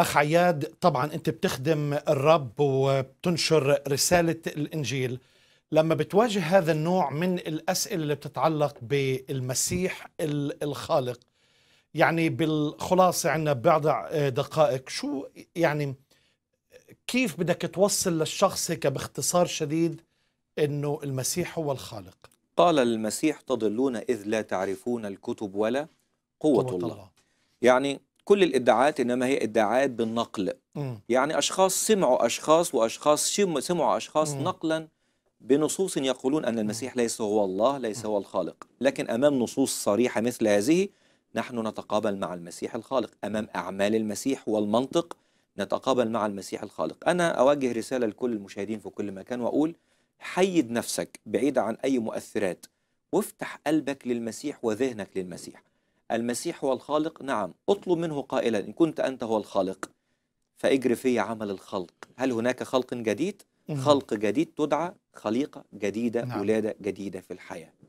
أخ عياد طبعا أنت بتخدم الرب وبتنشر رسالة الإنجيل لما بتواجه هذا النوع من الأسئلة اللي بتتعلق بالمسيح الخالق يعني بالخلاصة عندنا بعض دقائق شو يعني كيف بدك توصل للشخص هيك باختصار شديد أنه المسيح هو الخالق قال المسيح تضلون إذ لا تعرفون الكتب ولا قوة, قوة الله. الله يعني كل الادعاءات انما هي ادعاءات بالنقل م. يعني اشخاص سمعوا اشخاص واشخاص سمعوا اشخاص م. نقلا بنصوص يقولون ان المسيح ليس هو الله ليس هو الخالق لكن امام نصوص صريحه مثل هذه نحن نتقابل مع المسيح الخالق امام اعمال المسيح والمنطق نتقابل مع المسيح الخالق انا اوجه رساله لكل المشاهدين في كل مكان واقول حيد نفسك بعيد عن اي مؤثرات وافتح قلبك للمسيح وذهنك للمسيح المسيح هو الخالق نعم اطلب منه قائلا إن كنت أنت هو الخالق فاجري في عمل الخلق هل هناك خلق جديد؟ خلق جديد تدعى خليقة جديدة نعم. ولادة جديدة في الحياة